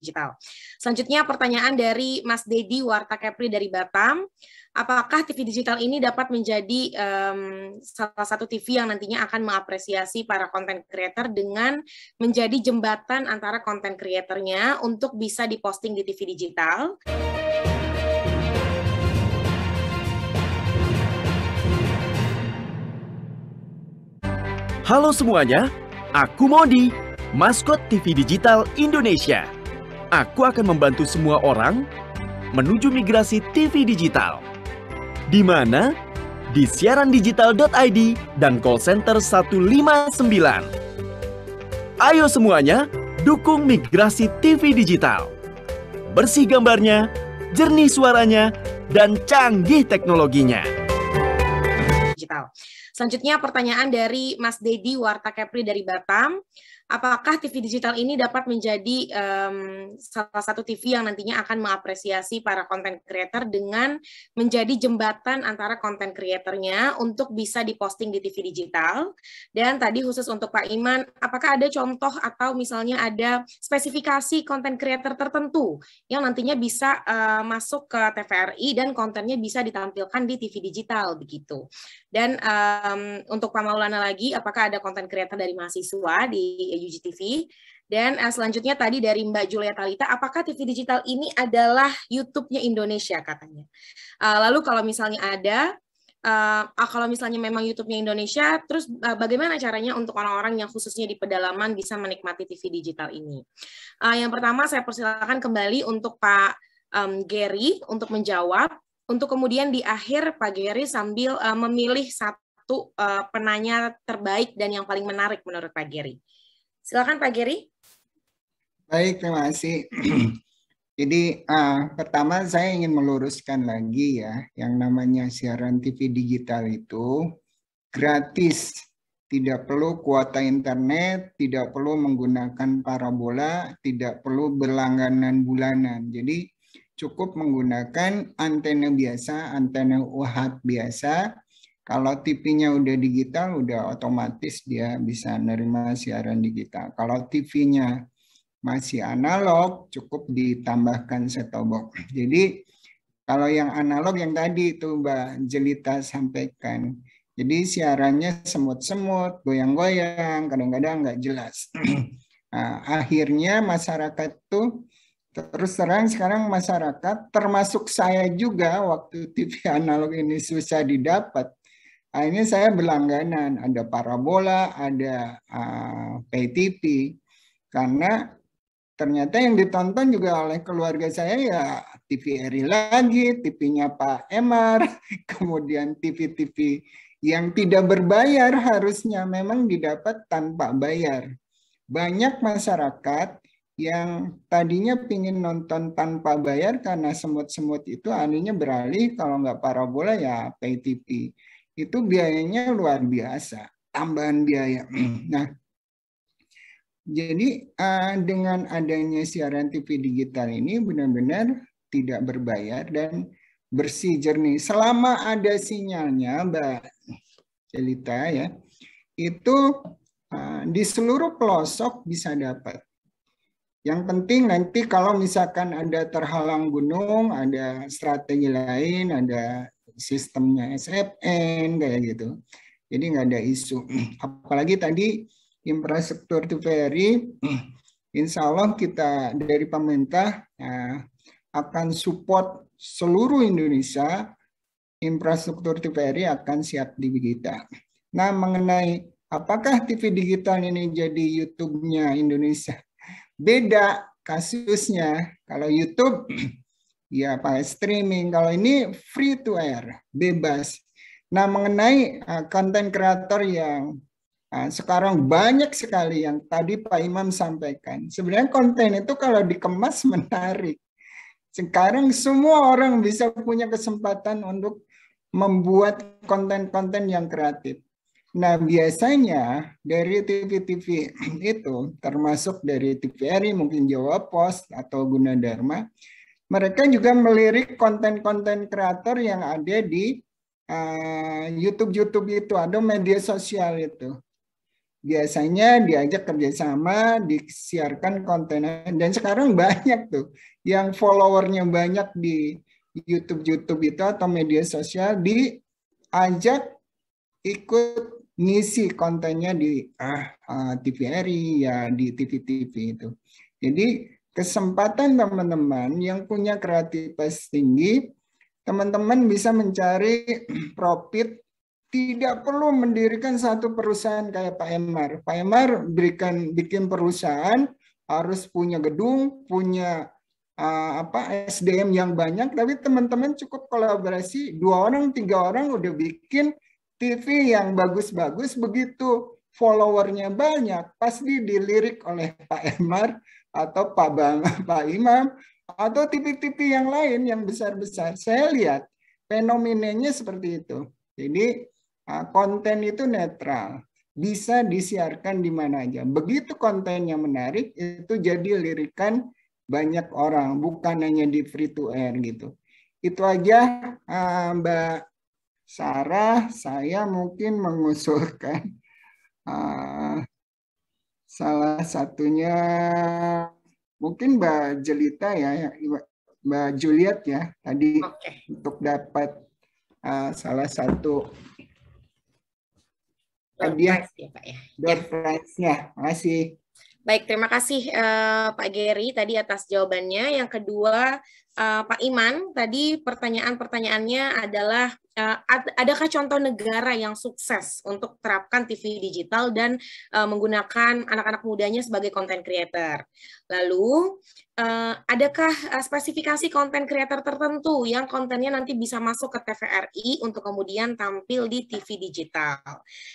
digital. Selanjutnya pertanyaan dari Mas Dedi Warta Kepri dari Batam, apakah TV digital ini dapat menjadi um, salah satu TV yang nantinya akan mengapresiasi para konten creator dengan menjadi jembatan antara konten creatornya untuk bisa diposting di TV digital? Halo semuanya, aku Modi, maskot TV Digital Indonesia aku akan membantu semua orang menuju migrasi TV digital. Di mana? Di siarandigital.id dan call center 159. Ayo semuanya, dukung migrasi TV digital. Bersih gambarnya, jernih suaranya, dan canggih teknologinya. Selanjutnya pertanyaan dari Mas Dedi Warta Kepri dari Batam apakah TV digital ini dapat menjadi um, salah satu TV yang nantinya akan mengapresiasi para konten creator dengan menjadi jembatan antara konten creatornya untuk bisa diposting di TV digital. Dan tadi khusus untuk Pak Iman, apakah ada contoh atau misalnya ada spesifikasi konten creator tertentu yang nantinya bisa uh, masuk ke TVRI dan kontennya bisa ditampilkan di TV digital begitu. Dan um, untuk Pak Maulana lagi, apakah ada konten creator dari mahasiswa di UGTV. Dan eh, selanjutnya tadi dari Mbak Julia Talita, apakah TV digital ini adalah YouTube-nya Indonesia katanya? Uh, lalu kalau misalnya ada, uh, kalau misalnya memang YouTube-nya Indonesia, terus uh, bagaimana caranya untuk orang-orang yang khususnya di pedalaman bisa menikmati TV digital ini? Uh, yang pertama saya persilakan kembali untuk Pak um, Gary untuk menjawab, untuk kemudian di akhir Pak Gary sambil uh, memilih satu uh, penanya terbaik dan yang paling menarik menurut Pak Gary. Silakan Pak Giri. Baik, terima kasih. Jadi uh, pertama saya ingin meluruskan lagi ya, yang namanya siaran TV digital itu gratis, tidak perlu kuota internet, tidak perlu menggunakan parabola, tidak perlu berlangganan bulanan. Jadi cukup menggunakan antena biasa, antena UHF biasa, kalau TV-nya udah digital, udah otomatis dia bisa nerima siaran digital. Kalau TV-nya masih analog, cukup ditambahkan set box. Jadi kalau yang analog yang tadi itu Mbak Jelita sampaikan, jadi siarannya semut-semut, goyang-goyang, kadang-kadang nggak jelas. nah, akhirnya masyarakat tuh terus terang sekarang masyarakat termasuk saya juga waktu TV analog ini susah didapat. Ini saya berlangganan, ada parabola, ada uh, pay TV, karena ternyata yang ditonton juga oleh keluarga saya ya TV Eri lagi, TV-nya Pak Emar, kemudian TV-TV yang tidak berbayar harusnya memang didapat tanpa bayar. Banyak masyarakat yang tadinya ingin nonton tanpa bayar karena semut-semut itu anunya beralih kalau nggak parabola ya pay TV itu biayanya luar biasa, tambahan biaya. Nah, jadi eh, dengan adanya siaran TV digital ini benar-benar tidak berbayar dan bersih jernih selama ada sinyalnya, Mbak Celita ya. Itu eh, di seluruh pelosok bisa dapat. Yang penting nanti kalau misalkan ada terhalang gunung, ada strategi lain, ada sistemnya SFN kayak gitu. Jadi nggak ada isu. Apalagi tadi infrastruktur TVRI, insya Allah kita dari pemerintah ya, akan support seluruh Indonesia infrastruktur TVRI akan siap di digital. Nah mengenai apakah TV digital ini jadi YouTube-nya Indonesia? Beda kasusnya. Kalau YouTube ya pakai streaming. Kalau ini free to air, bebas. Nah, mengenai eh, konten uh, kreator yang uh, sekarang banyak sekali yang tadi Pak Imam sampaikan. Sebenarnya konten itu kalau dikemas menarik. Sekarang semua orang bisa punya kesempatan untuk membuat konten-konten yang kreatif. Nah, biasanya dari TV-TV itu, termasuk dari TVRI, mungkin Jawa Post atau Gunadarma, Dharma, mereka juga melirik konten-konten kreator yang ada di eh, youtube YouTube-YouTube itu atau media sosial itu. Biasanya diajak kerjasama, disiarkan kontennya. Dan sekarang banyak tuh yang followernya banyak di YouTube-YouTube itu atau media sosial diajak ikut ngisi kontennya di ah, uh, eh, TVRI ya di TV-TV itu. Jadi kesempatan teman-teman yang punya kreativitas tinggi, teman-teman bisa mencari profit tidak perlu mendirikan satu perusahaan kayak Pak Emar. Pak Emar berikan bikin perusahaan harus punya gedung, punya uh, apa SDM yang banyak, tapi teman-teman cukup kolaborasi dua orang, tiga orang udah bikin TV yang bagus-bagus begitu followernya banyak pasti dilirik oleh Pak Emar atau Pak Bang, Pak Imam atau TV-TV yang lain yang besar-besar. Saya lihat fenomenanya seperti itu. Jadi eh, konten itu netral, bisa disiarkan di mana aja. Begitu kontennya menarik, itu jadi lirikan banyak orang, bukan hanya di free to air gitu. Itu aja eh, Mbak Sarah, saya mungkin mengusulkan uh, Salah satunya mungkin Mbak Jelita ya, ya Mbak Juliet ya tadi okay. untuk dapat uh, salah satu hadiah prize ya Pak ya. ya. Baik, terima kasih uh, Pak Geri tadi atas jawabannya. Yang kedua, uh, Pak Iman, tadi pertanyaan-pertanyaannya adalah uh, ad adakah contoh negara yang sukses untuk terapkan TV digital dan uh, menggunakan anak-anak mudanya sebagai content creator? Lalu, uh, adakah spesifikasi content creator tertentu yang kontennya nanti bisa masuk ke TVRI untuk kemudian tampil di TV digital?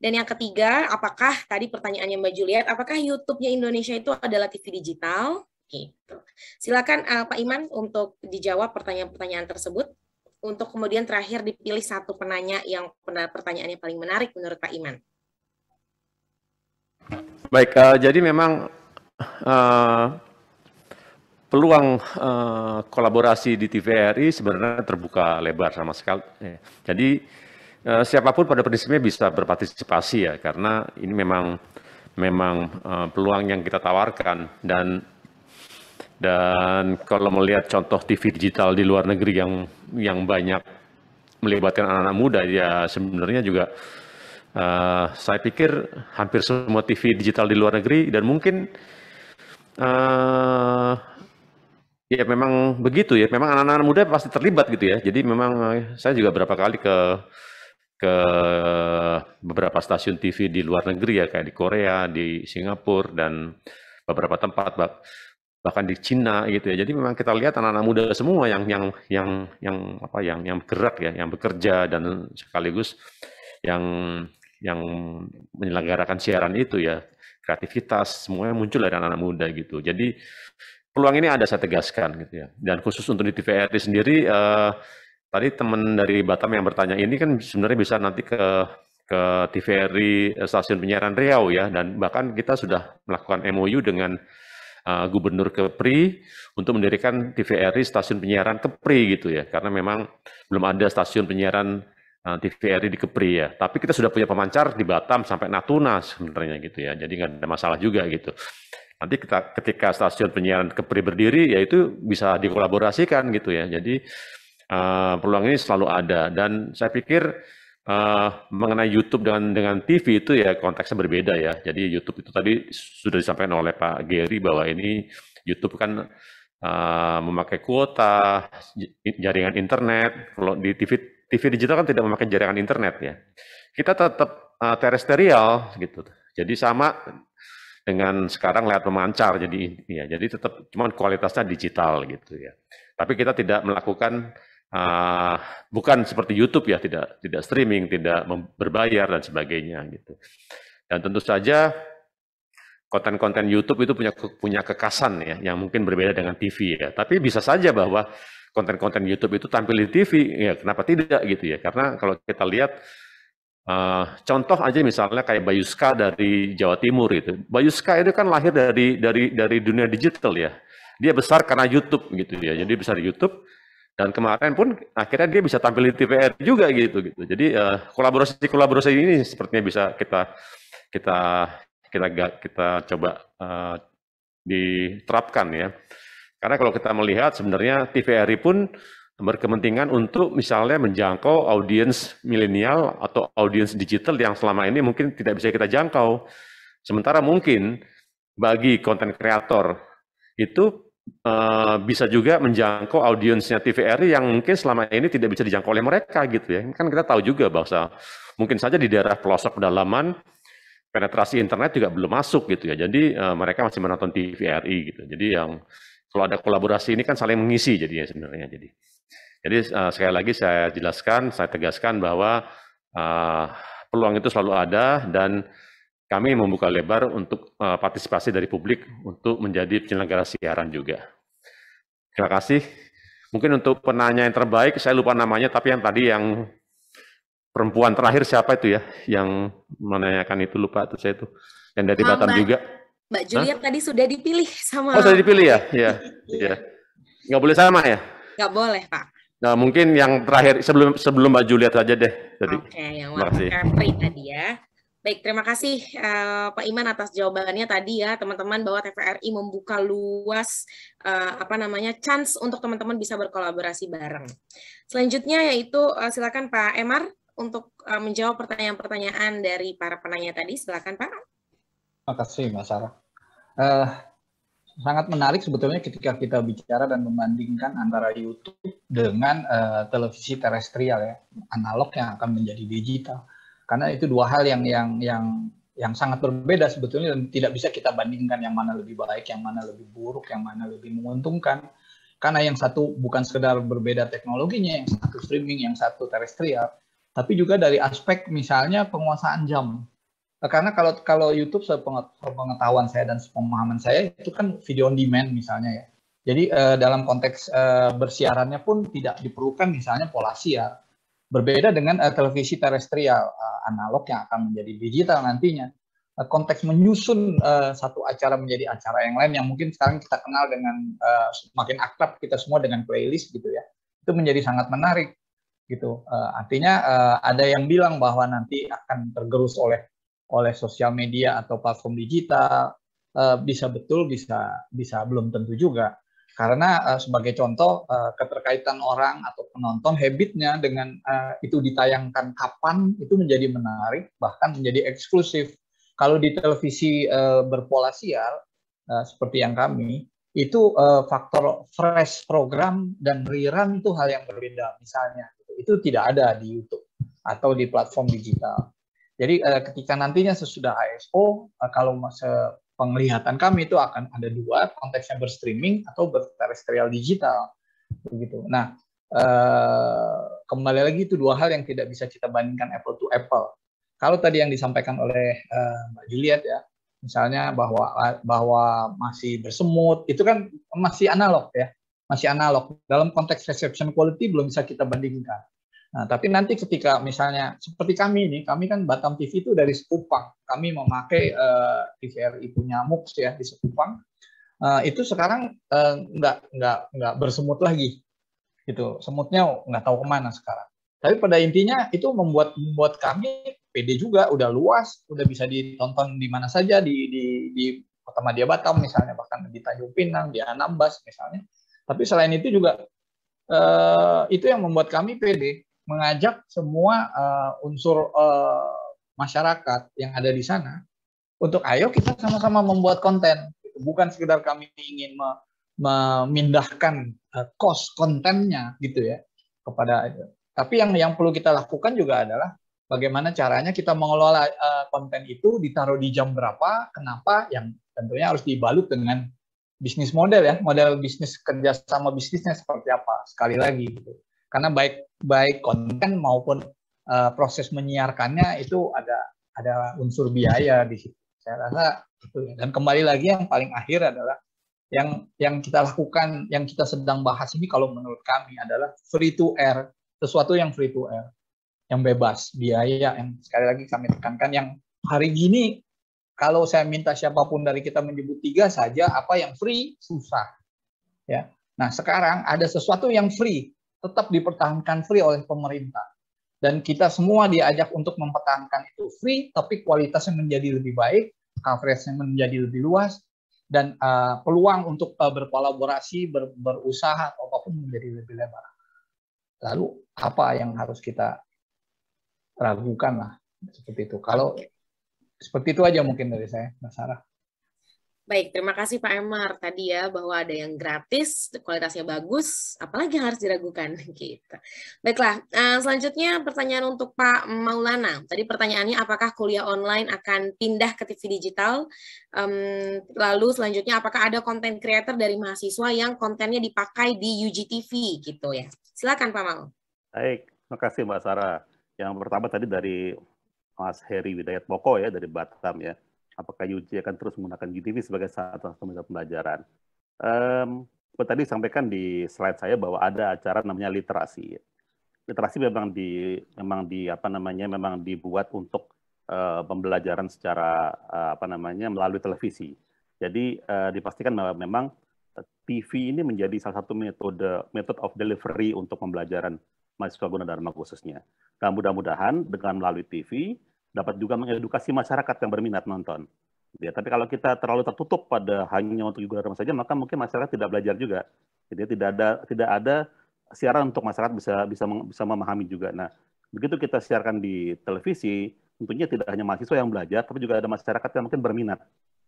Dan yang ketiga, apakah tadi pertanyaannya Mbak Juliet, apakah YouTube-nya Indonesia itu adalah TV digital? Gitu. Silakan uh, Pak Iman untuk dijawab pertanyaan-pertanyaan tersebut. Untuk kemudian terakhir dipilih satu penanya yang pertanyaannya paling menarik menurut Pak Iman. Baik, uh, jadi memang uh, peluang uh, kolaborasi di TVRI sebenarnya terbuka lebar sama sekali. Jadi uh, siapapun pada prinsipnya bisa berpartisipasi ya, karena ini memang memang uh, peluang yang kita tawarkan dan dan kalau melihat contoh TV digital di luar negeri yang yang banyak melibatkan anak-anak muda, ya sebenarnya juga uh, saya pikir hampir semua TV digital di luar negeri dan mungkin uh, ya memang begitu ya. Memang anak-anak muda pasti terlibat gitu ya. Jadi memang eh, saya juga berapa kali ke ke beberapa stasiun TV di luar negeri ya kayak di Korea, di Singapura dan beberapa tempat, bahkan di Cina gitu ya. Jadi memang kita lihat anak-anak muda semua yang yang yang yang apa yang yang bergerak ya, yang bekerja dan sekaligus yang yang menyelenggarakan siaran itu ya kreativitas semuanya muncul dari anak-anak muda gitu. Jadi peluang ini ada saya tegaskan gitu ya. Dan khusus untuk di TVRI sendiri eh, tadi teman dari Batam yang bertanya ini kan sebenarnya bisa nanti ke ke TVRI eh, stasiun penyiaran Riau ya dan bahkan kita sudah melakukan MOU dengan Eh, gubernur Kepri untuk mendirikan TVRI stasiun penyiaran Kepri gitu ya, karena memang belum ada stasiun penyiaran eh, TVRI di Kepri ya. Tapi kita sudah punya pemancar di Batam sampai Natuna sebenarnya gitu ya, jadi nggak ada masalah juga gitu. Nanti kita ketika stasiun penyiaran Kepri berdiri, ya itu bisa dikolaborasikan gitu ya. Jadi uh, peluang ini selalu ada dan saya pikir uh, mengenai YouTube dengan dengan TV itu ya konteksnya berbeda ya. Jadi YouTube itu tadi sudah disampaikan oleh Pak Gary bahwa ini YouTube kan uh, memakai kuota jaringan internet. Kalau di TV TV digital kan tidak memakai jaringan internet ya. Kita tetap uh, terestrial gitu. Jadi sama dengan sekarang lihat pemancar jadi ya jadi tetap cuman kualitasnya digital gitu ya. Tapi kita tidak melakukan uh, bukan seperti YouTube ya, tidak tidak streaming, tidak berbayar dan sebagainya gitu. Dan tentu saja konten-konten YouTube itu punya punya kekasan ya, yang mungkin berbeda dengan TV ya. Tapi bisa saja bahwa konten-konten YouTube itu tampil di TV, ya kenapa tidak gitu ya? Karena kalau kita lihat Uh, contoh aja misalnya kayak Bayuska dari Jawa Timur itu. Bayuska itu kan lahir dari dari dari dunia digital ya. Dia besar karena YouTube gitu ya. Jadi besar di YouTube dan kemarin pun akhirnya dia bisa tampil di TVR juga gitu gitu jadi uh, kolaborasi kolaborasi ini sepertinya bisa kita kita kita kita coba uh, diterapkan ya karena kalau kita melihat sebenarnya TVRI pun berkepentingan untuk misalnya menjangkau audiens milenial atau audiens digital yang selama ini mungkin tidak bisa kita jangkau. Sementara mungkin bagi konten kreator itu uh, bisa juga menjangkau audiensnya TVRI yang mungkin selama ini tidak bisa dijangkau oleh mereka gitu ya. Kan kita tahu juga bahwa mungkin saja di daerah pelosok pedalaman penetrasi internet juga belum masuk gitu ya. Jadi uh, mereka masih menonton TVRI gitu. Jadi yang kalau ada kolaborasi ini kan saling mengisi jadinya sebenarnya. Jadi jadi uh, sekali lagi saya jelaskan, saya tegaskan bahwa uh, peluang itu selalu ada dan kami membuka lebar untuk uh, partisipasi dari publik untuk menjadi penyelenggara siaran juga. Terima kasih. Mungkin untuk penanya yang terbaik, saya lupa namanya, tapi yang tadi yang perempuan terakhir siapa itu ya, yang menanyakan itu lupa itu saya itu, yang dari oh, Batam juga. Mbak Julia Hah? tadi sudah dipilih sama. Oh sudah dipilih ya, Iya. ya. Nggak boleh sama ya? Nggak boleh Pak. Nah mungkin yang terakhir sebelum sebelum Mbak Julia saja deh tadi. Oke, okay, yang warna tadi ya. Baik, terima kasih uh, Pak Iman atas jawabannya tadi ya teman-teman bahwa TVRI membuka luas uh, apa namanya chance untuk teman-teman bisa berkolaborasi bareng. Selanjutnya yaitu uh, silakan Pak Emar untuk uh, menjawab pertanyaan-pertanyaan dari para penanya tadi. Silakan Pak. Terima kasih Mbak Sarah. Uh, sangat menarik sebetulnya ketika kita bicara dan membandingkan antara YouTube dengan uh, televisi terestrial ya analog yang akan menjadi digital karena itu dua hal yang yang yang yang sangat berbeda sebetulnya dan tidak bisa kita bandingkan yang mana lebih baik, yang mana lebih buruk, yang mana lebih menguntungkan. Karena yang satu bukan sekedar berbeda teknologinya, yang satu streaming, yang satu terestrial, tapi juga dari aspek misalnya penguasaan jam. Karena kalau kalau YouTube sepengetahuan saya dan pemahaman saya itu kan video on demand misalnya ya. Jadi eh, dalam konteks eh, bersiarannya pun tidak diperlukan misalnya pola siar Berbeda dengan uh, televisi terestrial uh, analog yang akan menjadi digital nantinya. Uh, konteks menyusun uh, satu acara menjadi acara yang lain yang mungkin sekarang kita kenal dengan uh, semakin akrab kita semua dengan playlist gitu ya. Itu menjadi sangat menarik gitu. Uh, artinya uh, ada yang bilang bahwa nanti akan tergerus oleh oleh sosial media atau platform digital uh, bisa betul bisa bisa belum tentu juga karena uh, sebagai contoh uh, keterkaitan orang atau penonton habitnya dengan uh, itu ditayangkan kapan itu menjadi menarik bahkan menjadi eksklusif. Kalau di televisi uh, berpola siar uh, seperti yang kami itu uh, faktor fresh program dan rerun itu hal yang berbeda misalnya. Itu tidak ada di YouTube atau di platform digital. Jadi uh, ketika nantinya sesudah ISO uh, kalau masa penglihatan kami itu akan ada dua konteksnya berstreaming atau berterestrial digital begitu. Nah eh, kembali lagi itu dua hal yang tidak bisa kita bandingkan apple to apple. Kalau tadi yang disampaikan oleh eh, Mbak Juliet ya misalnya bahwa bahwa masih bersemut itu kan masih analog ya masih analog dalam konteks reception quality belum bisa kita bandingkan Nah, tapi nanti ketika misalnya seperti kami ini, kami kan Batam TV itu dari Sekupang. Kami memakai uh, eh, TVRI punya MUX ya di Sekupang. Uh, eh, itu sekarang uh, nggak nggak nggak bersemut lagi, gitu. Semutnya nggak tahu kemana sekarang. Tapi pada intinya itu membuat membuat kami PD juga, udah luas, udah bisa ditonton di mana saja di di di Kota Madia Batam misalnya, bahkan di Tanjung Pinang, di Anambas misalnya. Tapi selain itu juga Uh, itu yang membuat kami PD mengajak semua uh, unsur uh, masyarakat yang ada di sana untuk ayo kita sama-sama membuat konten bukan sekedar kami ingin me memindahkan uh, eh, cost kontennya gitu ya kepada tapi yang yang perlu kita lakukan juga adalah bagaimana caranya kita mengelola uh, konten itu ditaruh di jam berapa kenapa yang tentunya harus dibalut dengan bisnis model ya model bisnis kerjasama bisnisnya seperti apa sekali lagi gitu karena baik baik konten maupun uh, proses menyiarkannya itu ada ada unsur biaya di situ. Saya rasa itu dan kembali lagi yang paling akhir adalah yang yang kita lakukan yang kita sedang bahas ini kalau menurut kami adalah free to air sesuatu yang free to air yang bebas biaya yang sekali lagi kami tekankan yang hari ini kalau saya minta siapapun dari kita menyebut tiga saja apa yang free susah ya nah sekarang ada sesuatu yang free tetap dipertahankan free oleh pemerintah. Dan kita semua diajak untuk mempertahankan itu free, tapi kualitasnya menjadi lebih baik, coveragenya menjadi lebih luas, dan uh, peluang untuk uh, berkolaborasi, ber, berusaha, atau apapun menjadi lebih lebar. Lalu apa yang harus kita ragukan lah seperti itu. Kalau seperti itu aja mungkin dari saya, mas Sarah. Baik, terima kasih Pak Emar tadi ya bahwa ada yang gratis, kualitasnya bagus, apalagi yang harus diragukan kita. Gitu. Baiklah, eh, selanjutnya pertanyaan untuk Pak Maulana. Tadi pertanyaannya apakah kuliah online akan pindah ke TV digital? lalu selanjutnya apakah ada konten creator dari mahasiswa yang kontennya dipakai di UGTV gitu ya? Silakan Pak Maul. Baik, terima kasih Mbak Sarah. Yang pertama tadi dari Mas Heri Widayat Boko ya dari Batam ya apakah UJ akan terus menggunakan GTV sebagai salah satu metode pembelajaran. Um, seperti tadi sampaikan di slide saya bahwa ada acara namanya literasi. Literasi memang di memang di apa namanya memang dibuat untuk uh, pembelajaran secara uh, apa namanya melalui televisi. Jadi uh, dipastikan bahwa memang TV ini menjadi salah satu metode method of delivery untuk pembelajaran mahasiswa dharma khususnya. Dan nah, mudah-mudahan dengan melalui TV dapat juga mengedukasi masyarakat yang berminat nonton. Ya, tapi kalau kita terlalu tertutup pada hanya untuk hiburan saja, maka mungkin masyarakat tidak belajar juga. Jadi tidak ada tidak ada siaran untuk masyarakat bisa bisa bisa memahami juga. Nah, begitu kita siarkan di televisi, tentunya tidak hanya mahasiswa yang belajar, tapi juga ada masyarakat yang mungkin berminat,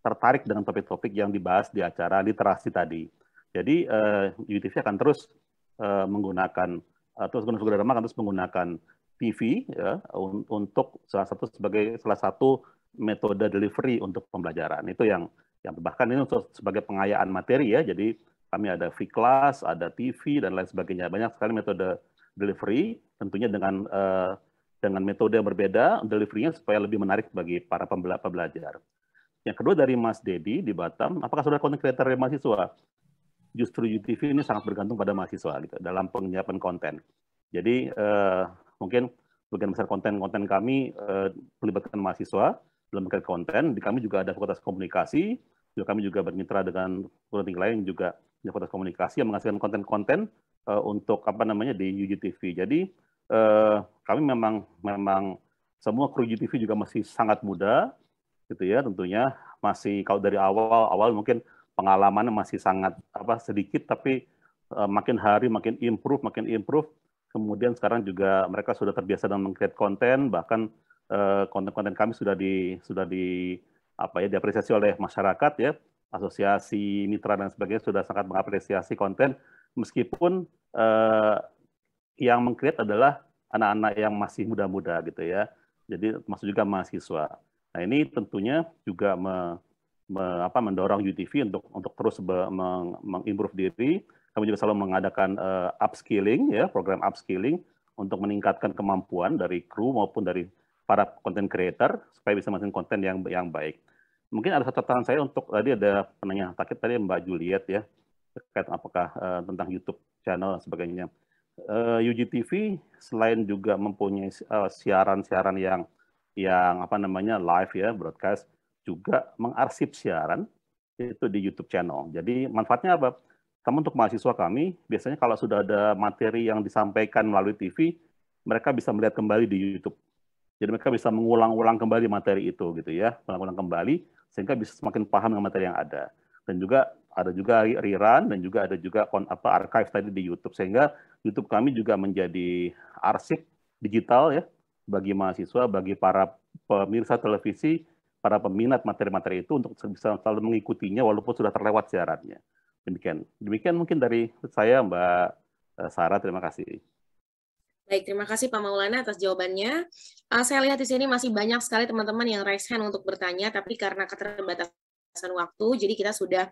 tertarik dengan topik-topik yang dibahas di acara literasi tadi. Jadi uh, eh, UTV akan terus uh, menggunakan atau uh, eh, terus Gunung terus menggunakan PV ya untuk salah satu sebagai salah satu metode delivery untuk pembelajaran itu yang yang bahkan ini untuk sebagai pengayaan materi ya jadi kami ada free class ada TV dan lain sebagainya banyak sekali metode delivery tentunya dengan uh, dengan metode yang berbeda deliverynya supaya lebih menarik bagi para pembelajar yang kedua dari Mas Dedi di Batam apakah sudah konten kreator dari mahasiswa justru UTV ini sangat bergantung pada mahasiswa gitu dalam penyiapan konten jadi uh, mungkin bagian besar konten-konten kami uh, melibatkan mahasiswa dalam berkait konten. Di kami juga ada fakultas komunikasi, juga kami juga bermitra dengan fakultas tinggi lain juga di fakultas komunikasi yang menghasilkan konten-konten uh, untuk apa namanya di UGTV. Jadi uh, kami memang memang semua kru UGTV juga masih sangat muda, gitu ya tentunya masih kalau dari awal awal mungkin pengalaman masih sangat apa sedikit tapi uh, makin hari makin improve makin improve Kemudian sekarang juga mereka sudah terbiasa dengan mengcreate konten, bahkan eh, konten-konten kami sudah di sudah di apa ya diapresiasi oleh masyarakat ya, asosiasi mitra dan sebagainya sudah sangat mengapresiasi konten meskipun eh, yang mengcreate adalah anak-anak yang masih muda-muda gitu ya. Jadi termasuk juga mahasiswa. Nah, ini tentunya juga me, me, apa, mendorong UTV untuk untuk terus mengimprove meng, mengimprove diri kami juga selalu mengadakan uh, upskilling, ya, program upskilling untuk meningkatkan kemampuan dari kru maupun dari para content creator supaya bisa menghasilkan konten yang yang baik. Mungkin ada catatan saya untuk tadi ada penanya sakit tadi Mbak Juliet ya terkait apakah uh, tentang YouTube channel dan sebagainya. Uh, eh, UGTV selain juga mempunyai siaran-siaran uh, yang yang apa namanya live ya broadcast juga mengarsip siaran itu di YouTube channel. Jadi manfaatnya apa? Namun untuk mahasiswa kami, biasanya kalau sudah ada materi yang disampaikan melalui TV, mereka bisa melihat kembali di YouTube. Jadi mereka bisa mengulang-ulang kembali materi itu gitu ya, mengulang ulang kembali sehingga bisa semakin paham dengan materi yang ada. Dan juga ada juga rerun dan juga ada juga apa archive tadi di YouTube sehingga YouTube kami juga menjadi arsip digital ya bagi mahasiswa, bagi para pemirsa televisi, para peminat materi-materi itu untuk bisa selalu mengikutinya walaupun sudah terlewat siarannya. Demikian. Demikian mungkin dari saya Mbak eh, Sarah, terima kasih. Baik, terima kasih Pak Maulana atas jawabannya. Uh, saya lihat di sini masih banyak sekali teman-teman yang raise hand untuk bertanya, tapi karena keterbatasan waktu, jadi kita sudah